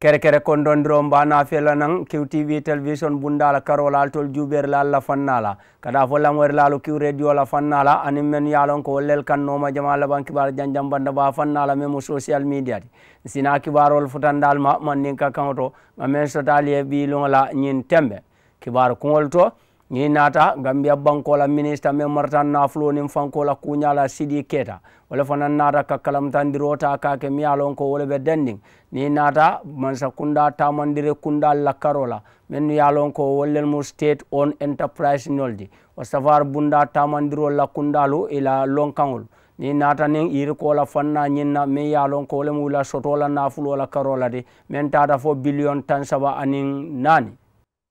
kerekere kondondiron bana fela nan qtv television bundala karola altol juɓerla allah fannala kada fo lamorilalu q radio la fannala anin men yalon ko wollel kannoma jama laban kibar janjam banda ba fannala memo social media ti barol kibarol futandal ma mannin ka kanto ma men sotali e ɓilola ñin tembe kibar kuŋol to ñi naata gambia bankola ministre me martan nafulo nin fankola kuñala sidi keta wala fana nata ka kalamtandiro ta kake mi ye lon ko wole ɓe dendin ni nata mansa kunda tamandire kunda la karola ye lon ko wollel mu state on enterprise noldi o safar bunda tamandiro la kundalu ila lonkaŋol ni naata nin yiri kola fanna ñinna min ye lon ko wole mu wula sotola nafulola karola de men tata fo billion tan saba anin nani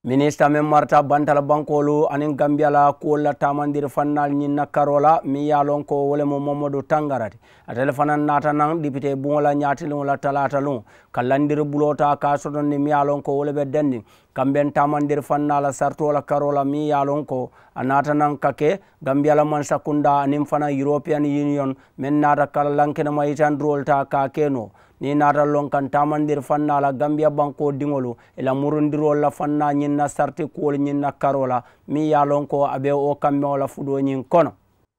minista min marta bantal bankolu anin gambia la kuwol la tamandir fannal ñin na karo la min ye lon ko wolemu mamadou tangarati atele fanan nata nan député buŋo la la talata luŋo kalandir bulota ka soton ni min ye ko wole be dendi kamben tamandir fanna sartola sarto la karo la min ye ko a nata nan kake ke gambia la mansakunda anin fana european union men nata kala lankenema yitan ta ka keno ni natal lon kan tamandir fanna la gambia banko diŋolu ila e murundirolla fanna ñiŋ na sarti kuwolu ñiŋ na karo la miŋ ye a lon ko a be wo kanmeŋo la fudo ñiŋ kono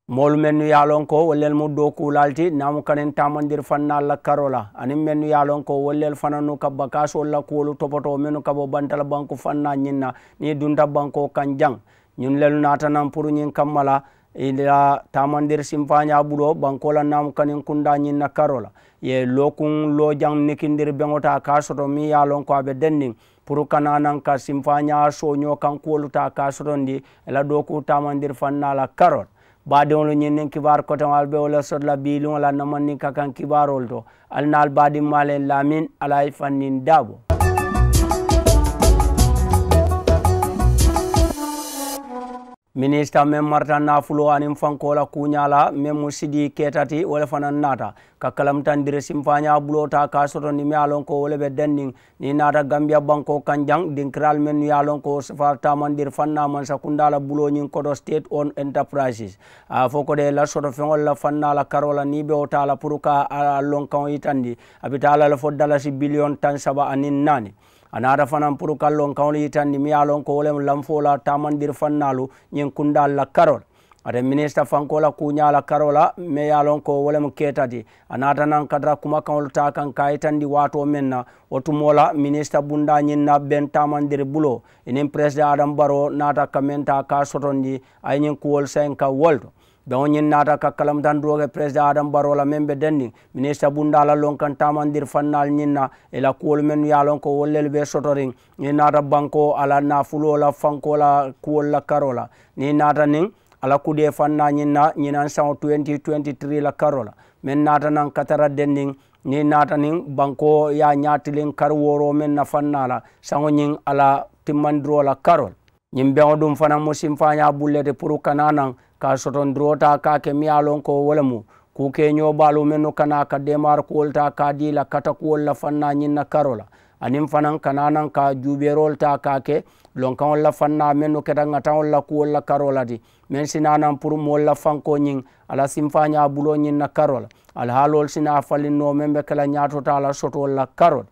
moolu mennu ye a lon ko wollel mu do kulalti namu kaniŋ tamandir fanna la karo la aniŋ mennu ye a lon ko wollel fana nu ka bakasol la kuwolu topoto mennu ka bo bantala banku fanna ñiŋ na ni dunta banko kan jaŋ ñiŋ lelu natanaŋ puru ñiŋ kanma la ila tamandir simpaña ɓuɗo bankola nam kanin kunda ñinna karola ye lokun lo jang nekindir beŋota ka soto mi yalon ko aɓe dennin pour kananan ka simpaña soño kan kuwoluta ka sotondi ela ɗoku tamandir fannala karol badiŋolu ñinnin kibar kotemal ɓe wola sotla biliŋol a namandin ka kan kibarol to alnal badin male lamin alay fannin dabo minista meŋ marata nafulo aniŋ fankola kuñala kuuñaa meŋ mu sidi ketati wole le fanaŋ naata ka kalamutandiri sinfañaa buloo ta ka soto ni miŋ ye loŋ ko wo le be denniŋ niŋ naata gambiya banko kanjaŋ dinkiraal meŋ nu ye a loŋ ko far taamandiri fannaa mansa kundaa la buloo ñiŋ koto state on enterprises a fo ko de la soto feŋol la fannaa la karoo la be wo taa la pour ka a lonkaŋo yitandi a bi la le fo dalasi biliyɔn tan saba aniŋ naani anata fanan pour kallon kawle yitanni mi yalon ko wolem lamfola tamandir fannalu ñin kundal la karol ada ministre fankola kuñala karola me yalon ko wolem ketati anata nan kadra kuma kawol ta kan kayitandi wato menna otumola ministe bunda na ben tamandir bulo inin président adam baro nata kamenta ka sotondi ay ñin kuwol sen ka wolto don yin nata kakkalam tan droge president adam barola men be denni ministre bundala lon kan tamandir fannal nyinna ila kuwol men yalon ko wollel be sotorin ni nata banko ala nafulola la kuwol la karola ni nata nin ala kude fanna nyinna nyinan sawo 2023 la karola men nata nan katara denning ni nata nin banko ya nyatilin kar men na fannala sango nyin ala la karol ñiŋ beŋo duŋ fanaŋ mu sinfaña bullete pour kana naŋ ka sotondirota ka ke miŋ ye a loŋ ko wo le mu ku ke ñoobaalu mennu kana ka deemaari kuwolu ta ka dii la kata kuwolu la fanna ñiŋ na karo la aniŋ fanaŋ kana naŋ ka juubeerolu ta ka ke lonkaŋolu la fanna mennu keta ŋataŋolu la kuwolu la karo la ti meŋ sina naŋ pour moolu la fanko ñiŋ ala sinfaña bulo ñiŋ na karo la alihaalolu sina falinno meŋ be ke la ñaatota la sotolu la karo la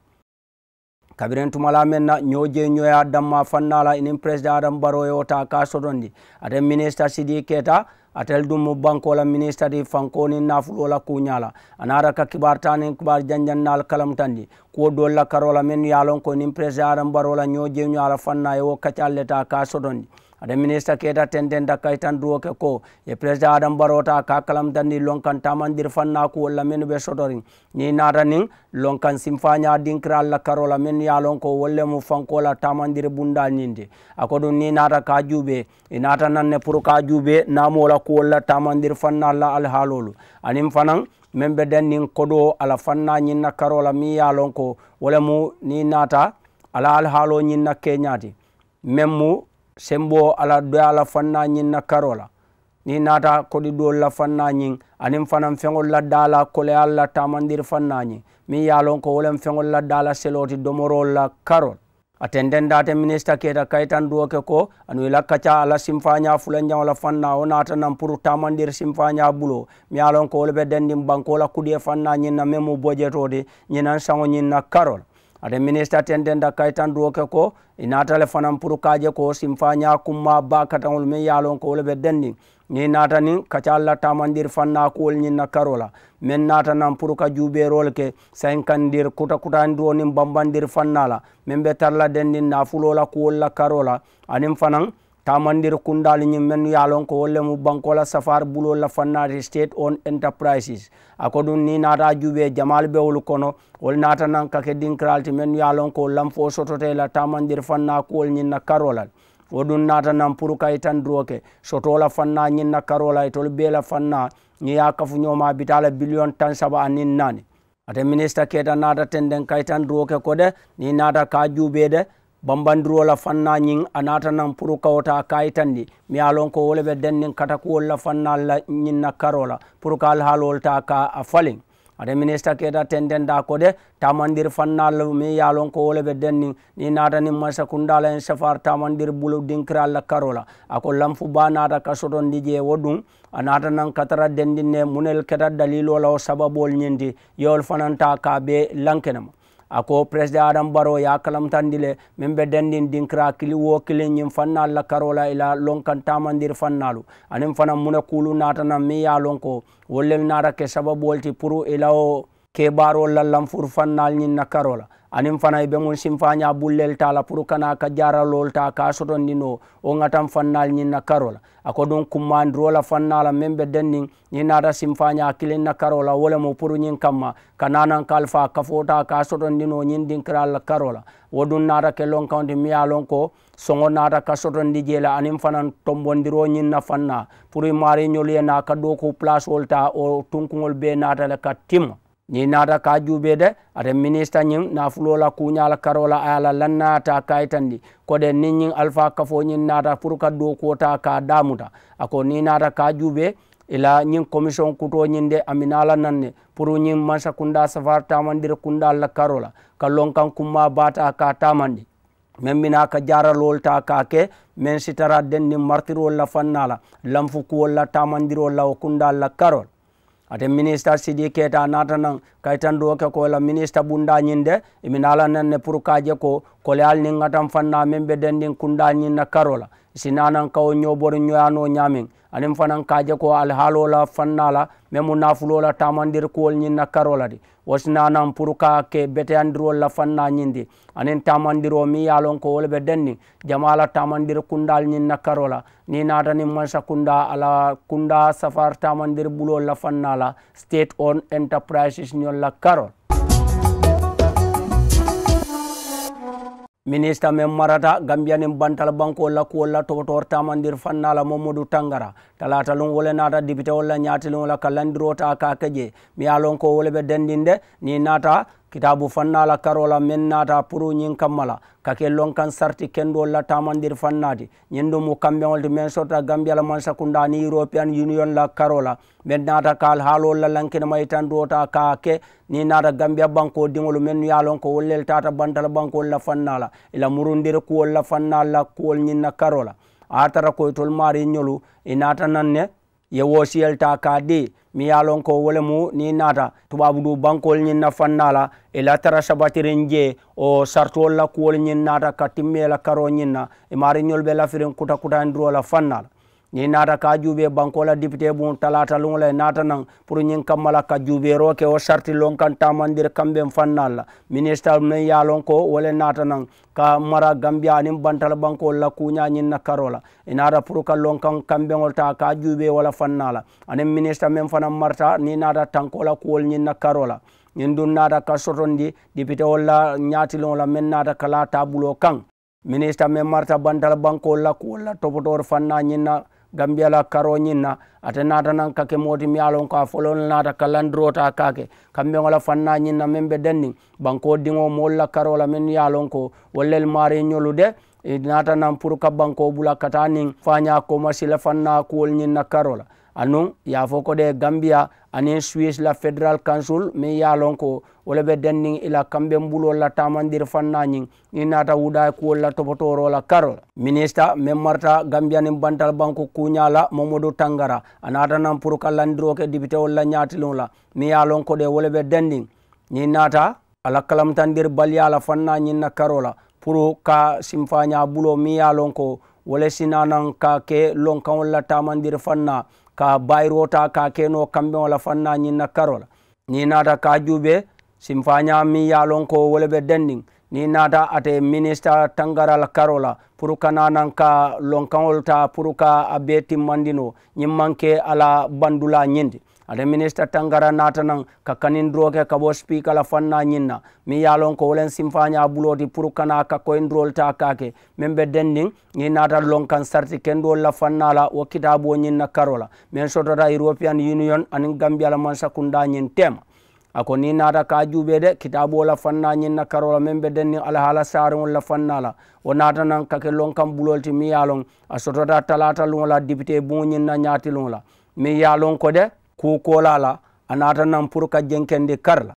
kabiren tumala men na ñoje ñoya damma fannala inin président adam baroyo e ta ka sotondi aten ministre sidi keta atel ɗum bankola ministre di fankoni nafulola kuñala anara ka kibar tani kibar janjannal kalamtandi kuwo la karola men yalon ko nin président adam barola ñoje ñoala fanna e wo leta ka sotondi ada ministre keta tende dakkay tan duwoke ko ye président adam barota kakalam danni lonkan tamandir fanna ku walla min ɓe sotori ni nata nin lonkan simfaña dinkira allah karola min yalon ko wolle mu fankola tamandir bunda ñinde a koɗum ni nata ka juuɓe inata e nanne pour ka juuɓe namola ku walla tamandir fanna la alhaalolu anin fanan min ɓe dennin koɗo ala fanna ñinna karola mi yalon ko wolle mu ni nata ala alhaalo ñinna keñati men mu sembo ala doyala fannañin na karola ni nata koɗi ɗolla fannañin anin fanan feŋol laddala koleyal la tamandir fannañin min yalon ko wolen feŋol laddala seloti domorol la karol atendendate ministre keta kaytan duwoke ko anu i lakkaca ala simfaña fulanjaŋola fanna wo nata nan pour tamandir simfaña bulo mi yalon ko wole ɓe dendin bankola kuɗiye fannañin na memu bojetode ñinan saŋoñin na karol ate minista tenden da kaitan duwoke ko inatale fanan pour kaje ko simfaña kumma ba kataŋol min ye lon ko wole be denni ni nata nin kaca la tamandir fanna kuwol ñinna karola min nata nan pour ka juuɓerol ke cinquandir kuta kutani nin bambandir fannala la min be tarla dendin nafulola kuwol la karola anin fanan tamandir kundal ñim men yalon ko wolle mu bankola safar bulo la fannati state on enterprises ako ni nata juuɓe jamal bewol kono wol nata nan kake dinkralti men yalon ko lamfo sotote la tamandir fanna kuwol ñinna karolal wo ɗum nata nan pour kay tan droke sotola fanna ñinna karola e tol beela fanna ñiya kafuñoma bitala billion tan saba anin nani ate ministre keta nata tenden kay tan droke ko de ni nata ka juuɓede bambandiro la fanna ñiŋ a naata naŋ puru kawota a kayitandi mi ye lon ko wo le be denniŋ katakuwol la fannal la ñiŋ na karo la puru ka alhaalowol ta ka a faliŋ ate minista keta tendenda ko de tamandir fannal mi ye lon ko wo le be denniŋ ni naata niŋ masa kundala en safar tamandir bulu dinkiral la karo la a ko lanfu ba naata ka sotondi je wo duŋ a naata naŋ katara dendin ne munel keta dalilo la wo sababol ñindi yewol fanaŋ ta ka be lankenema ako président adam baro ya kalam tandile membe dendin din kra kili wo kili nyim fannal la karola ila lonkan tamandir fannalu anin fana mune kulu natana mi ya lonko wollel nata ke wolti puru ila o keɓarol lallam fur fannal ñinna karola anin fana ɓe mon simfaña bullel tala pour kana ka jaralol ta ka sotondino o gatan fannal ñinna karola ako ɗon kummandirola fannala min ɓe dennin ñinata simfaña kilinna karola wolemo pour ñin kamma kananan kalfa kafota ka sotondino ñindinkiralla karola woɗum nata kelon kawnti miya lon ko songo nata ka sotondi jeela anin fana tombodiro ñinna fanna pour mari ñolyena ka ɗo ko placeol ta o tunkugol ɓe natale ka timma ni nata ka juɓe de ata ministre ñin nafulola kuñala karola ayala lannata kayitandi koɗe nin ñin alpha kafo ñin nata pour ka do kota ka damuta ako ni nata ka juɓe ila ñin commission kuto ñin de aminala nanne pour ñin mansa kunda safar tamandir kundalla karola ka lonkan kumma bata ka tamandi min mina ka jaralol ta kake min sitara denni martirol la fannala lanfu kuwol la tamandirol la o kundalla karol ate ministre sidi keta nata nan kaitan do ke ko la ministre bunda nyinde iminala nan ne pour kaje ko ko le al ni ngatan fanna membe dendin kunda nyinna karola sinanan kawo ñoɓoro ñoyano ñamin anin fanan kaje ko alhaalo la fanna la mais mu nafulo la tamandir kuwol ñin na karola. la de wo sinanan pour ka la fanna ñindi anin tamandiro mi ye lon ko wol denni jama tamandir kundal na ni mansa kunda ala kunda safar tamandir bulol la fanala state owned enterprises ñol la karol ministe men marata gambiyanin bantal banko la kuwol la toɓotor tamandir fannala la momodou tangara talata lon wole nata dibite walla ñatilin wala ka landirota ka keje mi ya lon ko wole ɓe dendinde ni nata kitabu fannala karola men nata pour ñin kammala kake lon kan sarti kendo la tamandir fannati ñin kambe kamɓeolde men sota gambiala sakunda ni european union la karola men nata kal halo la lankina may tan dota kake ni nata gambia banko diŋolu men yalon ko wollel tata bantal banko la fannala ila murundir ko la fannala ko kuwol na karola atara ko tol mari ñolu inata nanne ye wo siyel ta ka di mi ye lon ko wo mu ni nata tubabudu bankol ñin na fanna la i e la tara sabatiriŋ je o sartuwol la kuwol ñin nata ka timme la karo ñin na i e maari ñol be lafirin kuta kuta ndiro la fanna la ñi nata ka jube bankola député bun talata luŋo la naata pour ñiŋ kamma ka juubeeroo ke wo sarti loŋ kaŋ taamandir kambeŋ fannaal la ministre meŋ ye a ko wo le naata ka mara gambia aniŋ bantal bankol la kuña ñiŋ na karo la pour ka loŋ kaŋ kambeŋol ta ka jube wo fannala fanna la aniŋ ministre meŋ fanaŋ marata ni naata tanko la kuwol ñiŋ na karo la ñiŋ duŋ naata ka sotondi député wol la ñaatiloŋo la meŋ naata ka la taabuloo kaŋ ministre meŋ marata bantala bankol la kuwol la fanna ñiŋ na gam mbiyala karoñinna ate natanan kake moti miyalon ko a folol nata ka landirota kake kamɓe gola fannañinna min ɓe denni banko diŋo molla karola min yalon ko wallel mari ñolu de e natanan pour ka banko ɓula kata nin faña komasila fanna kuwol ñinna karola anu ya fo ko de gambia anin swiss la federal council mi ya lon ko wala be dennin ila kambe mbulo la tamandir fanna nyin ni nata wuda ko la topotoro la karo minister mem marta gambia ni bantal banko kunyala momodo tangara anata nan pour kalandro ke député wala nyatilon la mi ya lon ko de wala be dennin ni nata ala kalamtandir balyala fanna nyin na karola pour ka simfanya bulo mi ya lon ko wala sinanan ka ke lonkan wala tamandir fanna ka bayrota ka keno kamɓe wala fanna ñinna karola ni nata ka juuɓe sim faña mi yalon ko woleɓe dending ni nata ate ministre tangaral karola pour kananan ka lonkaol ta pour ka a be timmandino ñim manque ala bandula ñinde ada ministre tangara nata nan ka kanin droke ka bo spika la fanna ñinna mi yalon ko wolen simfaña buloti pour kana ka koyen drol ta kake min ɓe dennin ni natat lon kan sarti kendol la fanna la wo kitabo ñinna karola min sotota european union anin gambia la mansakunda ñin tema a ko ni nata ka juuɓe de kitabo la fanna ñinna karola min ɓe denni alhaala sarigol la fanna la wo nata nan kake lon kam bulolti mi yalon a sotota talata lugola député bu ñinna ñatilugola min yalon ko de kukolala a natanan pour ka jenkendi karla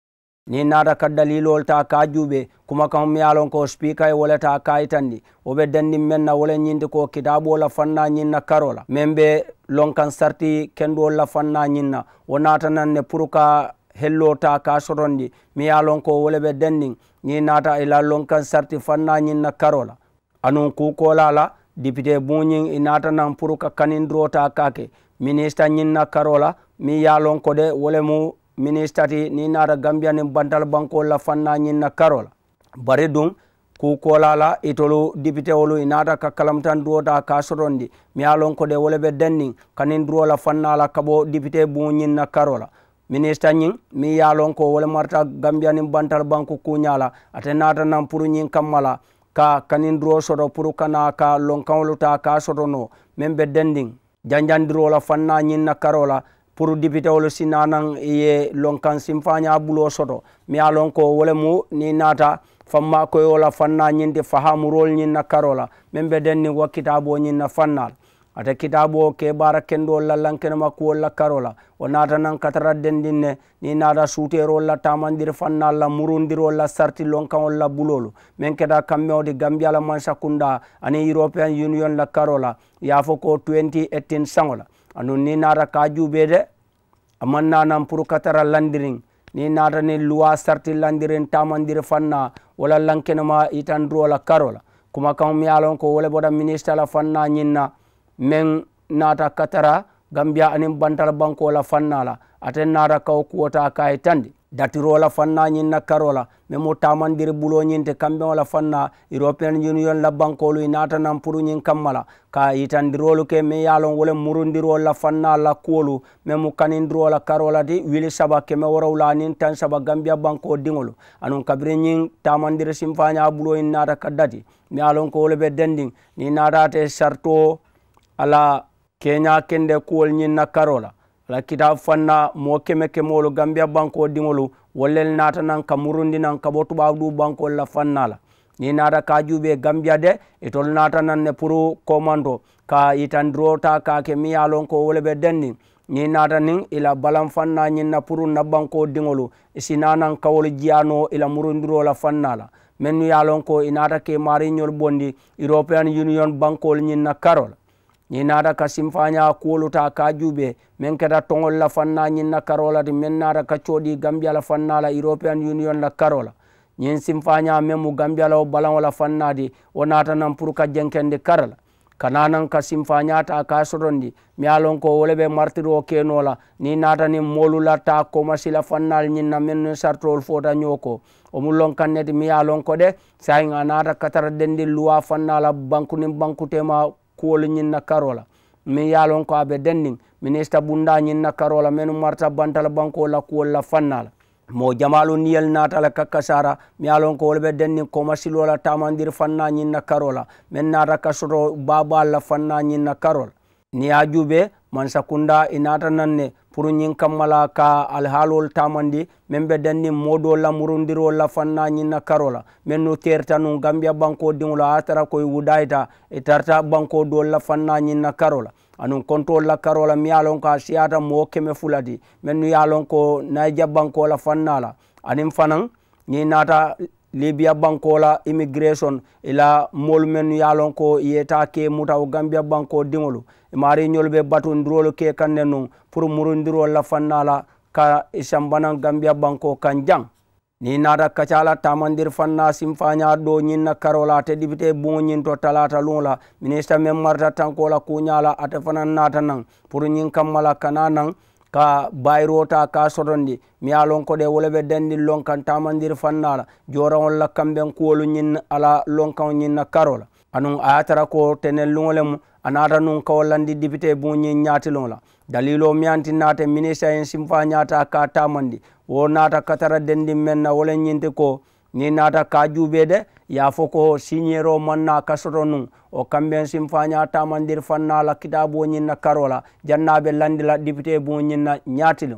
ni nata ka dalilol ta ka juuɓe kuma kam yalon ko spika e woleta kayitandi woɓe dandin men na wole ñinde ko kitabola fanna ñinna karola min ɓe lonkan sarti kenduwolla fanna ñinna wo natanan ne pour ka hello ta ka sotondi mi yalon ko wole ɓe dandin ni nata ila lonkan sarti fanna ñinna karola anun kukolala député buñin i natanan pour ka kanindiro ta kake ministre ñinna karola mi ye lon ko de wolemu ministati ni nata gambia nin bantal bankol la fanna ñin na karo la bari dun kukola la itolu dipitewolu i nata ka kalamtan ta ka sotondi mi ye lon ko de wole be dennin kanin duwo la fanna la kabo dipite buŋo ñin na karo la minista ñiŋ miŋ ye a loŋ ko wo le marata niŋ bantal banku kuuña la ate naata naŋ puru ñiŋ kamma la ka kaniŋ duro soto puru ka ka lonkaŋolu ta ka soto no meŋ be dendiŋ janjandiro la faŋ na ñiŋ na karo la pour député ole sinanan ye lonkan sin faña bulo soto mi a lon ko wole mu ni nata famma koyola fanna ñinde fahamurol ñinna karola min ɓe denni wa kitabo ñinna fannal ata kitabo ke ɓara kendo lallankene makkuwol la karola o natanan katara dendin ne ni nata suterol la tamandir fannal la murundirol la sarti lonkanol la bulolu min keɗa kamɓe ode gambiala mansakunda ani european union la karola yafo ko 20 etin sangola anu ni nara kajube de amanna nan pour katara landirin ni nata ni luwa sarti landirin tamandiri fanna wala lankenema itandro la karola kuma kan mi alon ko wala boda ministre la fanna nyinna men nata katara gambia anin bantal banko la fanna la aten nata kaw kuwota kay tandi datirola fanna ñin na karola mais mo tamandiri buloñinte kamɓeola fanna european union la bankolu inatanan pour ñin kammala ka yitandirolu ke min yalon wole murundirol la fanna la kuwolu mais mu kanindirola karola ti wili saba keme worowla nin tan saba gambia banko diŋolu anun kabiri ñin tamandiri simfaña buloyin nata kaddati mi yalon ko wole ɓe dendin ni natate sarto ala keña kende kuwol ñin na karola la kita fanna mo keme kemolu gambia banko diŋolu wollel naata naŋ ka murundi naŋ ka bo tuɓaɓu ɗu bankolu la fanna la ni naata kajuɓe gambia de itol naata naŋ ne pour commando ka itandirota kake mi ya lon ko wole ɓe den niŋ ni naata niŋ ila balan fanna ñiŋ na pour na banko diŋolu si nanaŋ kawolu jiyano ila murundiro la fanna la mennu ya lon ko i naata ke mariñol bondi european union bankolu ñiŋ na karola ñin nata ka simfaña kuoluta ka juuɓe min keda togol la fanna ñinna karola ti min nata ka cooɗi gambia la fanna la european union la karola ñin simfaña men mu gambia la wo balao la fanna di wo natanan pour ka jenkendi karala kananan ka simfañata ka sotondi mi a lon ko wole ɓe martiri o keno la ni natani molu latta komasi la fannal ñinna min nu sartowol fota ño ko omu lon kanneti mi a lon ko de sa in a nata katara dendi luwa fannala banque ni banque tema kuwolu ñiŋ na karoo la miŋ ye a loŋ ko a be denniŋ minista bunda ñiŋ na karoo la mennu marta bantala bankoo la kuwolu la fanna la moo jamalu niyel naata la kakkasara mi ye a loŋ ko wolu be denniŋ komasilo la tamandiri fanna ñiŋ na karoo la meŋ naata kasoto soto la fanna ñiŋ na karoo la niŋ ye a jube mansakunda i naata naŋ ne pour ñiŋ kammala ka alhaalol tamandi meŋ be danniŋ moodoo la murundiroo la fanna ñiŋ na karo la meŋ nu teerita nuŋ gambiya banko diŋo la a tara ko wudayita i e tarita banko dool la fanna ñiŋ na karo la anuŋ kontol la karo la miŋ ye a loŋ ko a siyata moo keme fulati ti meŋ nu ye a loŋ ko naija banko la fanna la aniŋ fanaŋ ñiŋ naata libia bankola immigration ila molu men yalon ko yeta ke mutawo gambia banko dimolu maari ñolɓe batodirolu ke kanne nun pour murodiro lafannala ka sambanan gambia banko kan jang ni nata kacala tamandir fanna simfaña ɗo ñinna karola te ɗiɓite bugo ñinto talata lungla ministre men marta tankola kuñala ate fana nata nan pour ñin kammala kana nan ka bayrota ka sotondi mi yalon ko ɗe woloɓe dandi lonkan tamandir fannala joranol la kamɓen kuwolu ñin ala lonkan ñinna karola anun ayatara ko tenellugole mu anata nun kawollandi dipité buñin ñatilola dalilo miyanti nate ministre en simfa ñata ka tamandi wo nata katara dendi menna wolen ñinti ko ni naata kajuɓe de ya fo ko signéro manna kasoto nun o kamɓen sim fañatamandir fannala kitabuo ñinna karola jannaɓe landila député bu ñinna ñatilo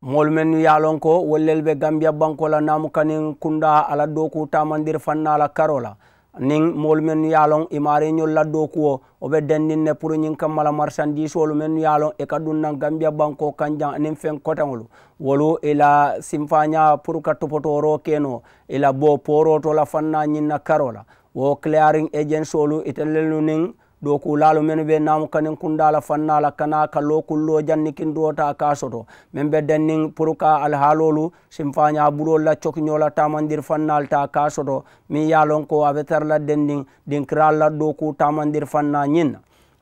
molu men yalon ko wollel ɓe gambia bankola namu kanin kunda ala dokutamandir fannala karola nin moolu men nu yaalon i maari ñol laddo kuwo o ɓe dendin ne pour ñin kam mala marchandise olu men nu yaalon e ka ɗum nan gambia banko kanjang nin feng kotenolu wolu ila simfaña pour ka topotoro keno ila bo poroto la fanna ñin na karola wo clearing agence olu itelelu nin ɗo ku laalo men ɓe namu kanen kundala fannala kana ka lokullo janni kin duwota ka soto min ɓe dennin pour ka alhaalolu sim faña ɓuuro laccok ñolatamandir fannal ta ka soto min yalon ko aɓetar la dendin ɗin kiralat ɗo ku tamandir fanna ñinna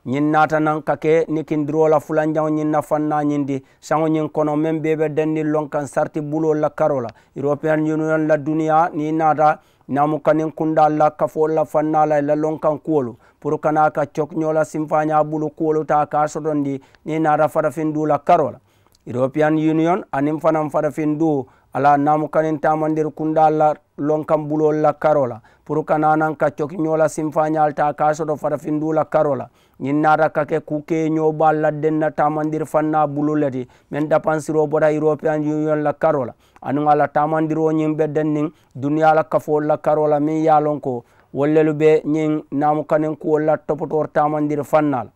ñin nata nan kake ni kin drola fulanjaw ñinna fanna ñindi sago ñin kono min ɓeɓe dennin lon kan sarti ɓuulol la karola european union la duniya ni nata namu kanin kunda la kafo la fanna la la lonkan kuolu pour kana ka chok nyola simfanya bulu kuolu ta ka sodondi ni na rafarafin dula karola european union anim fanam farafin du ala namu kanin tamandir kundalla lon kam ɓulol la karola pour qua nanan kaccoki ñola simfañalta kasoɗo fata findula karola ñin nata kake kuke ñoɓa laddenna tamandir fanna ɓululeti min ɗapansiro boɗa european union la karola anu ala tamandiro ñin ɓedden nin duniyala kafol la karola min yalon ko wollelu ɓe ñin namu kanin kuwol la topotor tamandir fannala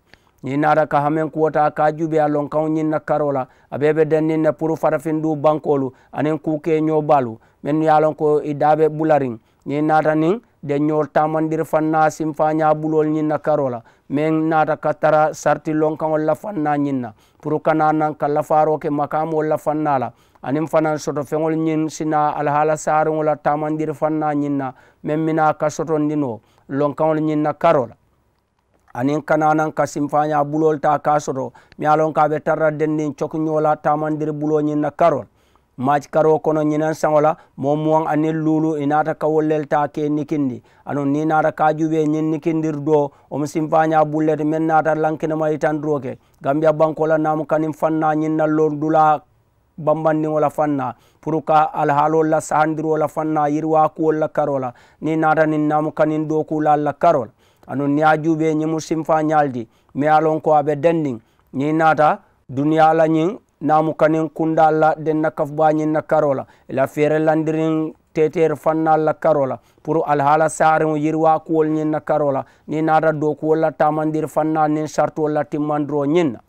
ñinnata ka hamen kuwota ka juɓe a lon kan ñinna karola aɓeɓe denninne pour farafin du bankolu anin kuke ñobalu min yalon ko i daɓe ɓularin ñin nata nin de ñol tamandir fanna sim fa ñabulol ñinna karola min nata ka tara sarti lon kan o lafanna ñinna pour kana nan ka lafaroke makamo lafanna la anin fanan soto feŋol ñin sina alhaala saariŋola tamandir fanna ñinna min mina ka sotondino lon kanol ñinna karola anin kananan ka simfaña bulol ta ka soto mi alon kaɓe tarra dendin cokñola tamandir buloñin na karol maac karo kono ñinan saŋola momuwan anin lulu inata ka wollel ta ke nikindi ano ni nata ka juɓe ñin nikindir do om simfaña bullet min nata lankinema yitan duroke gambia bankola nam kanin fanna ñin nallo dula bambandiŋola fanna pour ka alhaalol la sahandirola fanna yirwa kuwol la karola ni nata nin namu kanin dokula la karol anon ñajuɓe ñemu sim fa ñaldi mi alon ko aɓe dendin ñi nata duniya lañin namu kanin kunda la den nakaf bañin na karola ela fere landirin tetere fannalla karola pour alhaala sarimo yirwa kuwol ñin na karola ni nata do kuwol la tamandir fanna nin chartuwol la timmandiro ñinna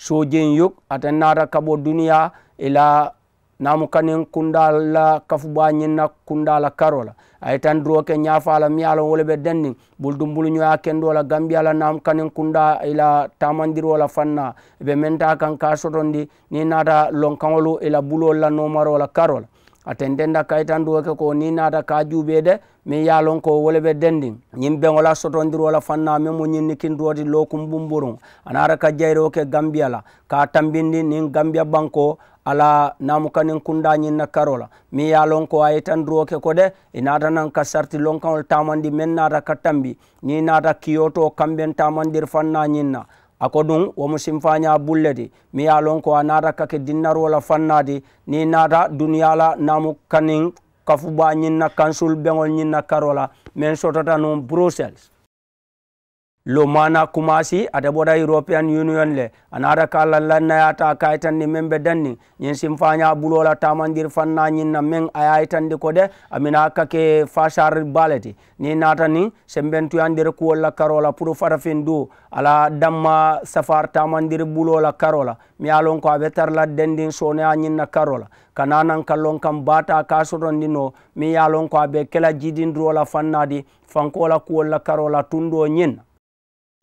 sojin yug aten nata kaɓo duniya ela namu kanin kundala kafu ɓañinna kundala karola ay tan droke ñafala miyala wolɓe dennin ɓol dumbulu ñoya kendola gambiyala namu kanin kunda ila tamandirola fanna ɓe menta kan ka sotondi ni nata lonkaŋolu ila bulol la nomarola karola aten denda kaytan doke ko ni nata ka juɓede min ya lon ko wolɓe dendin ñin beŋola sotondirola fanna min mo ñinni kindoti lokum ɓumburum anara ka jayroke gambiya la ka tambindi nin gambiya banko ala namukanin kundañin na karola mi ya lon ko a yetan duro ke ko de i nata nan ka sarti lonkaŋol tamandi men nata ka tambi ni nata kiyoto kamben tamandir fanna ñinna ako dun womu simfaña bulle mi ya lon ko a nata kake dinnarola fannadi ni nata duniyala namu kanin kafuba ñinna kansul beŋol ñinna karola men sotota nun bruxelles lomana kumasi ata ɓora european union le anaata kala lannayata kayitandi min ɓe danni ñin sim faña ɓulola tamandir fanna ñinna min a yayitandi ko de amina kake fasar baleti ni nata ni sembentuyandir kuwolla karola pour farafin du ala damma safar tamandir ɓulola karola mi yalon ko aɓe tarla dendin sonaya ñinna karola kananan kallon kam bata kasotondi no min yalon ko aɓe kela jidindirola fannadi fankola kuwolla karola tundo ñinna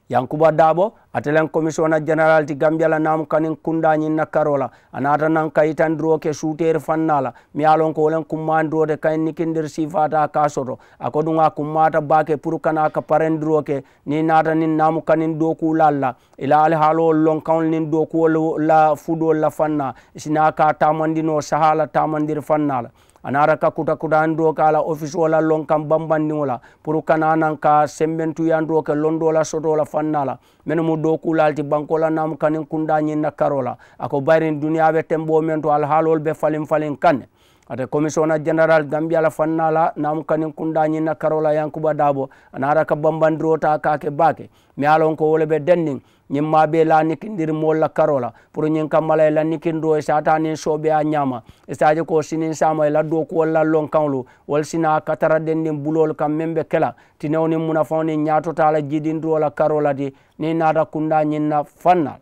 yankuba dabo atelen commissionna général ti gambiala namu kanin kundañin na karola a nata nan kayitandiro ke suutere fannala mi alon ko wolen kummandirode kayen nikindir sifata ka soto a koɗum a kummata bake pour kana ka parendiro ke ni nata nin namu kanin doku lalla ila ali haalowol lonkawol nin dokuwol la fuɗol la fanna sina ka tamandino sahala tamandir fannala anara ka kuta kuta ando ka la office wala lon kam bambanni wala pour kana nan ka sembentu yando ke londo la soto la fannala men mu do kulalti banko la nam kanin kunda nyin na karola ako bayrin duniya be tembo men to al halol be falin falin kan ate commissiona général gambia la fannala nam kanin kundañinna karola yankuba dabo anara ka bambandiro ta kake bake mi alon ko wole ɓe dennin ñin ma ɓe la nikindir mol la karola pour ñin kammala e la nikindo e satanin a ñama e saji ko sinin sama e la dow kuwol lallon kanlu wol sina katara denndin bulol kam min ɓe kela tinewnin munafawnin ñatotala jiɗindirola karola ti ni nata kundañinna fannala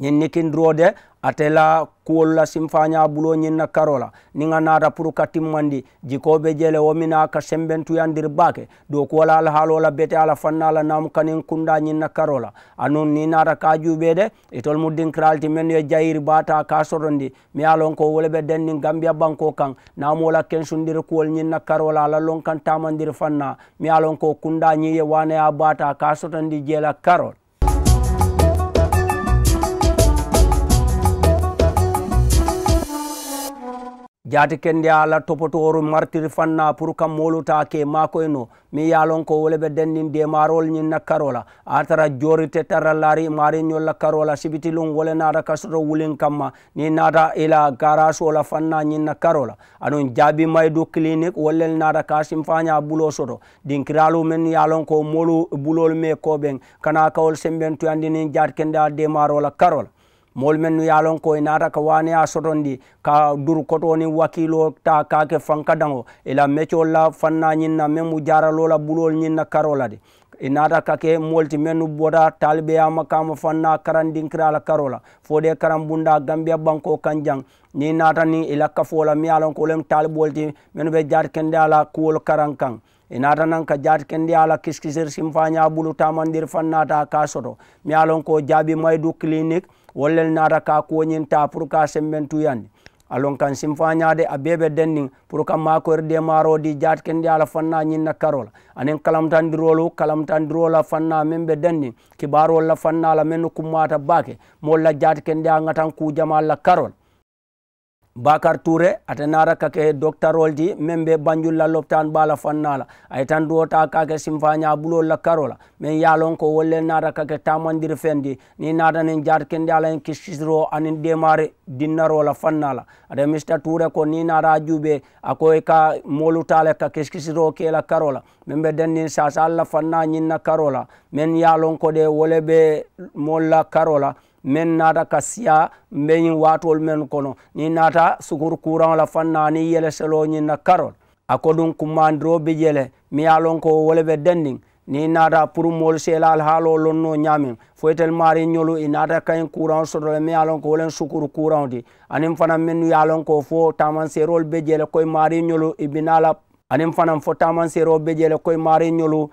ñin nikindiro de atela kuwol la simfaña bulo ñin na karola niŋa nata pour ka timmandi jikoɓe jele womina ka sembentuyandir bake do kuwola al haalo la bete ala fanna la namu kanin kunda ñin na karola anun ni nata ka juɓe de itol muddin kiralti men ye jayir bata ka sotondi mi a lon ko wolɓe denni gambia banko kan namola kensundir kuwol ñin na karola ala lon kan tamandir fanna mi a lon ko kunda ñi ye waneya bata ka sotondi jeela karol jaati kende ala topotoru martiri fanna pour kam molu ta ke makoy no mi yalon ko wole be dennin de marol nyin na karola atara joori te taralari mari nyolla karola sibitilun wole ka soto wulin kamma ni nada ila garaso la fanna nyin na karola anon jabi maydu clinic wole nada kasim fanya bulo soto din kralo men yalon ko molu bulol me ko ben kana kawol semben to andini jaati kende de marola karola moolu mennu ye a ko inata ka ka a sotondi ka dur kotoni wakilo ta kake fanka daŋo ila la meccol la fanna ñiŋ na meŋ mu jaralo bulol ñiŋ na karo la de i ka ke moolu ti mennu bota taalibeyama kama fanna karandinkira la karo la fo de karambunda gambiya banko kan jaŋ ni nata ni ila la kafo la miŋ ye a lon ko lemu taaliboolu ti be jaati kendeya la kuwolu inata nan ka jaati kendi ala kiskisir simfaña bulu tamandir fannata ka soto mi alon ko jaabi maydu clinique wollel nara ka koñinta pour ka semmen tuyandi alon kan simfañade a beɓe denni pour kam makoride marodi jatkende ala fanna ñinna karola anen kalamtandirolu kalamtandirola fanna men ɓe denni kibarolla fannala men no kummata bake molla jatkende a gatan kujamalla karol bakar touré ata nara kake docteur oldi min ɓe banjulla loptan ɓala fannala ay tan duwota kake simfa ñabulolla karola min yalon ko wolle nara kake tamandir fendi ni natanin jarkindi ala en kisisro anin démare dinnarola fannala ata mistar touré ko ni nara juuɓe akoy ka molutale ka kiskisro kela karola min ɓe dennin sasa allah fanna ñinna karola min yalon ko ɗe wole ɓe molla karola min naata ka siya min waatol min kono ni naata sukur courant la fanna ni yele seloñin na karol a ko ɗum kummandiroɓe jele mi ya lon ko wolɓe dending ni naata pour mol selal haalo lonno ñamin foytel mari ñolu i naata kañ courant sotole mi ya lon ko wolen sukur courant di anin fana min ya lon ko fo tamanserol ɓe jele koye mari ñolu i binala anin fana fo tamanseroɓe jele koye mari ñolu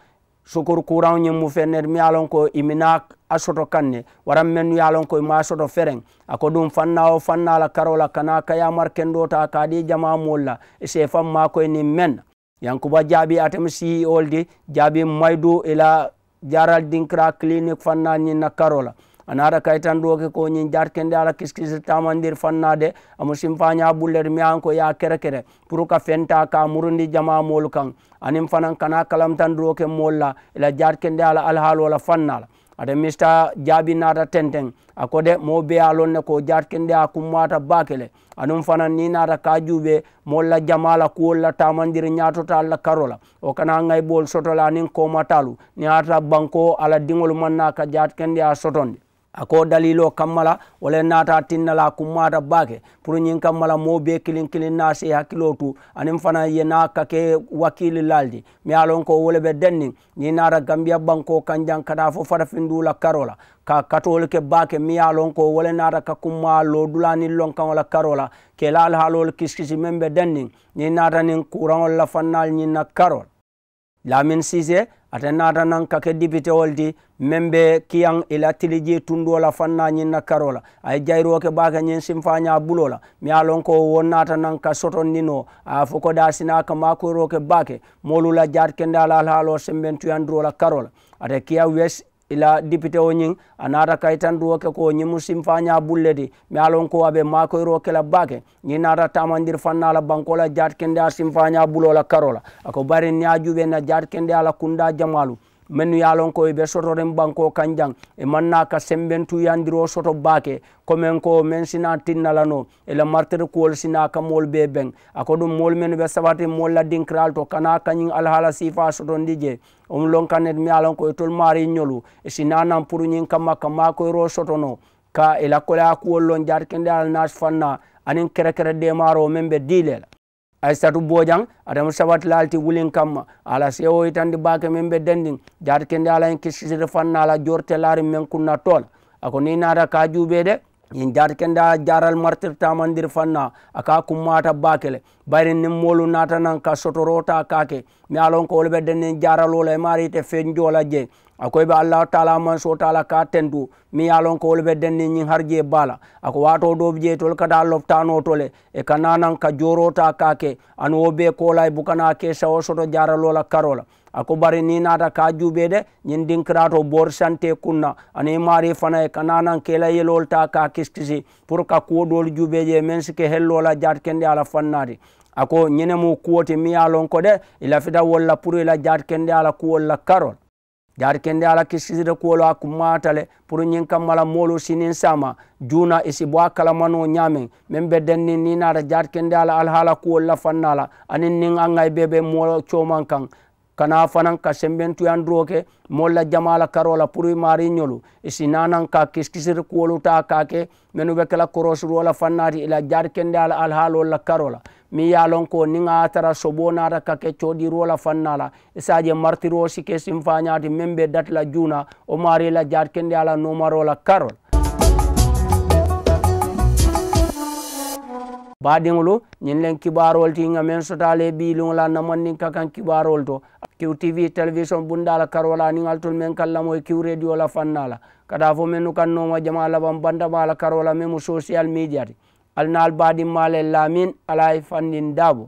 sokor kuraw ñiŋ mu fenner mi ye a loŋ ko i mina a soto kaŋ ne waraŋ mennu ye ko ma soto fereŋ a ko fanna wo fanna la karo la kana kayamar kendo ta ka di jama moolu la se faŋ ma koy niŋ meŋ na yankuba jaabi atem ceo di jaabi maydu ila jaral dinkra clinique fanna ñiŋ na karola. anara kaytan ɗoke ko ñin jarkende ala kiskise tamandir fannade amo simfaña buller miyan ko ya kere kere pour ka fenta ka murundi jama mol kan anin fanan kana kalam tan ɗoke molla ila jarkende ala alhaal wala fannala ada mista jaabi nata tenten akode mo beya lonne ko jarkende a kummata bakele anum fanan ni nata kajuɓe molla jamala kuwolla tamandir ñatota allah karola o kana ngay ɓool sotola anin komatalu ni ata banko ala dingol manna ka jarkende a sotonde ako dalilo kammala wala nata tinnala kummata bake pour ñin kammala mo be kilin kilin na si hakkilo tu anin fana ye na kake wakili laldi mi alon ko wole be denni ñi nata gambia banko kanjan kata fo fara findula karola ka katol ke bake mi alon ko wala nata ka kumma lo dulani lon kan wala karola ke lal halol kiskisi membe denni ñi nata nin kurangol la fannal ñin na karol lamin sise aten natanan kake dipité ol di min be kiyan ila tiliji tunduwola fanna ñin na karola aye jayiroke ɓake ñin simfaña bulola mi a lon ko won natanan ka sotonnino a foko da sina ka makoyroke ɓake molula jat kendalal haalo semben tuyandirola karola ate kiya wes ila dipité o ñing a naata kay tan duwoke ko ñimu simfaña bulle di mi alon ko aɓe makoyro kela bake ñi naata tamandir fannala bankola jaat kende a simfaña bulola karola ako bari ni a juɓena jaat kende ala kunda jamalu men ye lon ko ɓe sotoren banko kanjang e manna ka semben tuyandiro soto bake komin ko men sina tinnalano ela martir kuwol sina ka mool be ben ako ɗum mool men ɓe sabati mool la dinkiral to kana kañum alhaala sifa sotondi je om lonkanet mi alon ko e tol maari ñolu e sinanan pour ñin kamma kamma koyro sotono ka ela kola kuwol lon jarkende alnas fanna anin kerekere demaro men ɓe dilela aissatou bodian adama sabat laalti wulin kamma ala sewo yitandi bake men ɓe dendin jaata kendi ala hen kessisede fanna ala jortelaari men kunna toon ako ni naata ka juuɓe de yin jar kenda jaral martir mandir fanna aka kummata bakele bayre nin molu nata nan ka sotorota kake mi alon ko wolɓe denin jaralola e mari te fe njola je akoy be allah taala man so taala ka tendu mi alon ko wolɓe dennin yin harje bala ako wato do je tol kada loftano tole e kananan ka jorota kake an wo be kola e bukana ke sawo soto jaralola karola ako bare ni nata kajuɓe de ñin dinkira to bor santé kunna ana mari fanaye kananan kela yelol ta ka kiskisi pour ka kuwoɗol juɓeje men sike hellola jati kenɗe ala fannati ako ñinemo kuwote miya lon ko de ilafita wolla pour ila jati kenɗe ala kuwolla karol jati kenɗe ala kiskiside kuwolo a kummatale pour ñin kam mala molo sinin sama juna isi bo a kalamano ñamen min ɓe denni ni nata jati kenɗe ala alhaala kuwolla fannala anin nin an gay ɓeɓe molo coman kan kana fanan ka sembentuyan duro ke molla jamala karola pour mari ñolu isi nanan ka kiskisir kuwolu ta kake ke menu be kala korosirola fannati ila jar kende ala alhaalol la karola mi ya lon ko ni ŋa tara sobo nata ka ke codirola fanna la isaje martiro sike ke simfañati meŋ be datila juna o mari la jar kende ala nomarola karol baadiŋolu ñiŋ leŋ kibaarol ti ŋa meŋ sotale biiliŋo la namanniŋ ka kaŋ kibaarol to QTV television bundala karola ningal tul men kallamo e Q radio la fannala kada fo men no kannoma jama laban banda mala karola memo social media al nal badi male lamin alay fannin dabo